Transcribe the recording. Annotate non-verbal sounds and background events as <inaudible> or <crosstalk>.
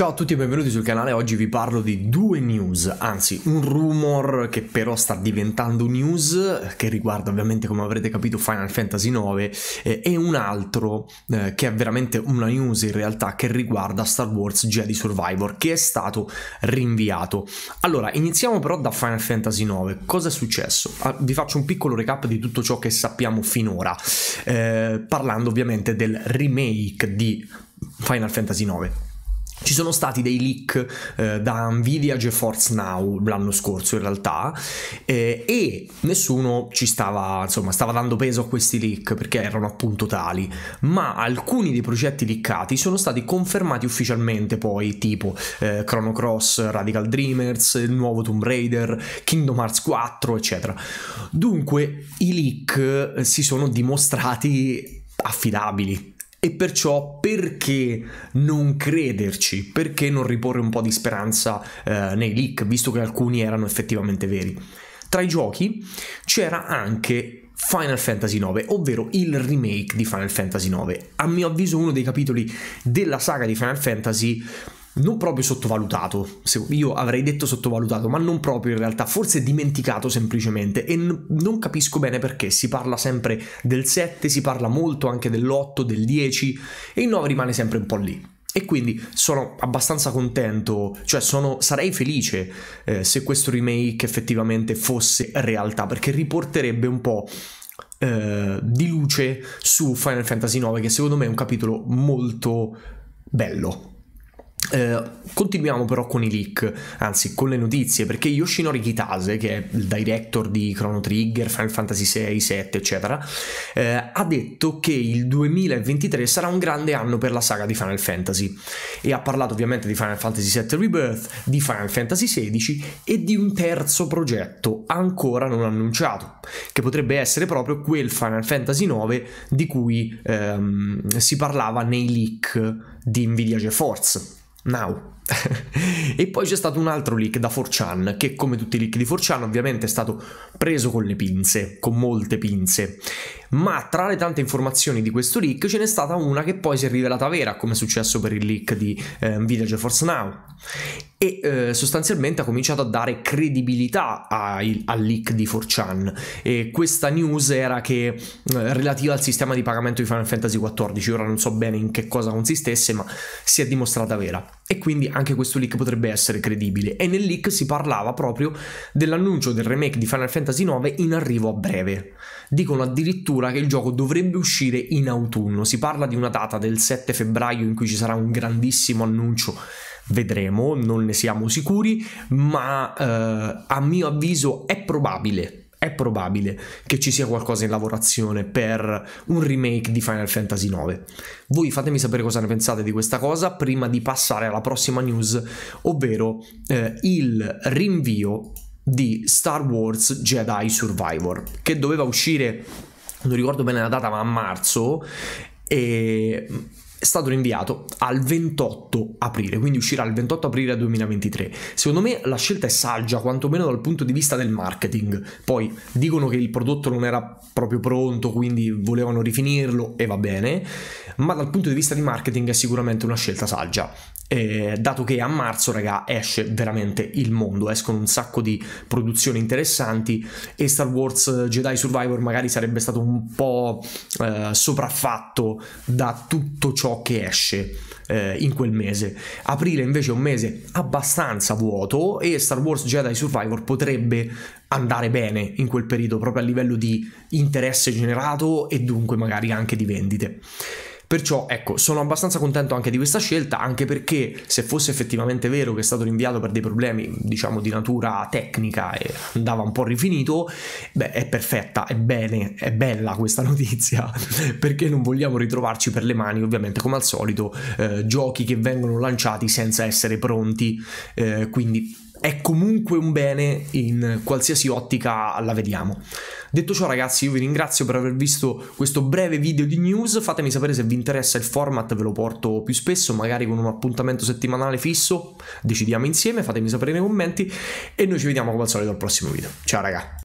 Ciao a tutti e benvenuti sul canale, oggi vi parlo di due news, anzi un rumor che però sta diventando news, che riguarda ovviamente come avrete capito Final Fantasy IX, eh, e un altro eh, che è veramente una news in realtà che riguarda Star Wars Jedi Survivor, che è stato rinviato. Allora, iniziamo però da Final Fantasy IX, cosa è successo? Ah, vi faccio un piccolo recap di tutto ciò che sappiamo finora, eh, parlando ovviamente del remake di Final Fantasy IX. Ci sono stati dei leak eh, da Nvidia GeForce Now l'anno scorso in realtà eh, e nessuno ci stava, insomma, stava dando peso a questi leak perché erano appunto tali, ma alcuni dei progetti leakati sono stati confermati ufficialmente poi, tipo eh, Chrono Cross, Radical Dreamers, il nuovo Tomb Raider, Kingdom Hearts 4, eccetera. Dunque i leak eh, si sono dimostrati affidabili e perciò perché non crederci? Perché non riporre un po' di speranza eh, nei leak, visto che alcuni erano effettivamente veri? Tra i giochi c'era anche Final Fantasy IX, ovvero il remake di Final Fantasy IX. A mio avviso uno dei capitoli della saga di Final Fantasy non proprio sottovalutato, io avrei detto sottovalutato, ma non proprio in realtà, forse dimenticato semplicemente e non capisco bene perché si parla sempre del 7, si parla molto anche dell'8, del 10 e il 9 rimane sempre un po' lì. E quindi sono abbastanza contento, cioè sono, sarei felice eh, se questo remake effettivamente fosse realtà, perché riporterebbe un po' eh, di luce su Final Fantasy IX, che secondo me è un capitolo molto bello, eh, continuiamo però con i leak, anzi con le notizie, perché Yoshinori Kitase, che è il director di Chrono Trigger, Final Fantasy VI, VII, eccetera, eh, ha detto che il 2023 sarà un grande anno per la saga di Final Fantasy e ha parlato ovviamente di Final Fantasy VII Rebirth, di Final Fantasy XVI e di un terzo progetto ancora non annunciato, che potrebbe essere proprio quel Final Fantasy IX di cui ehm, si parlava nei leak di Nvidia GeForce Now. <laughs> e poi c'è stato un altro leak da 4chan che come tutti i leak di 4chan ovviamente è stato preso con le pinze, con molte pinze, ma tra le tante informazioni di questo leak ce n'è stata una che poi si è rivelata vera come è successo per il leak di eh, Nvidia GeForce Now e eh, sostanzialmente ha cominciato a dare credibilità al, leak di 4chan e questa news era che eh, relativa al sistema di pagamento di Final Fantasy XIV ora non so bene in che cosa consistesse ma si è dimostrata vera e quindi anche questo leak potrebbe essere credibile e nel leak si parlava proprio dell'annuncio del remake di Final Fantasy IX in arrivo a breve dicono addirittura che il gioco dovrebbe uscire in autunno si parla di una data del 7 febbraio in cui ci sarà un grandissimo annuncio Vedremo, non ne siamo sicuri, ma eh, a mio avviso è probabile è probabile che ci sia qualcosa in lavorazione per un remake di Final Fantasy IX. Voi fatemi sapere cosa ne pensate di questa cosa prima di passare alla prossima news, ovvero eh, il rinvio di Star Wars Jedi Survivor, che doveva uscire, non ricordo bene la data, ma a marzo, e è stato rinviato al 28 aprile, quindi uscirà il 28 aprile 2023. Secondo me la scelta è saggia, quantomeno dal punto di vista del marketing. Poi dicono che il prodotto non era proprio pronto, quindi volevano rifinirlo e va bene, ma dal punto di vista di marketing è sicuramente una scelta saggia eh, dato che a marzo, raga, esce veramente il mondo, escono un sacco di produzioni interessanti e Star Wars Jedi Survivor magari sarebbe stato un po' eh, sopraffatto da tutto ciò che esce eh, in quel mese. Aprile invece è un mese abbastanza vuoto e Star Wars Jedi Survivor potrebbe andare bene in quel periodo proprio a livello di interesse generato e dunque magari anche di vendite. Perciò ecco, sono abbastanza contento anche di questa scelta, anche perché se fosse effettivamente vero che è stato rinviato per dei problemi, diciamo, di natura tecnica e andava un po' rifinito, beh, è perfetta, è bene, è bella questa <laughs> notizia, perché non vogliamo ritrovarci per le mani, ovviamente, come al solito, eh, giochi che vengono lanciati senza essere pronti, eh, quindi è comunque un bene in qualsiasi ottica la vediamo. Detto ciò ragazzi io vi ringrazio per aver visto questo breve video di news, fatemi sapere se vi interessa il format, ve lo porto più spesso, magari con un appuntamento settimanale fisso, decidiamo insieme, fatemi sapere nei commenti e noi ci vediamo come al solito al prossimo video. Ciao ragazzi!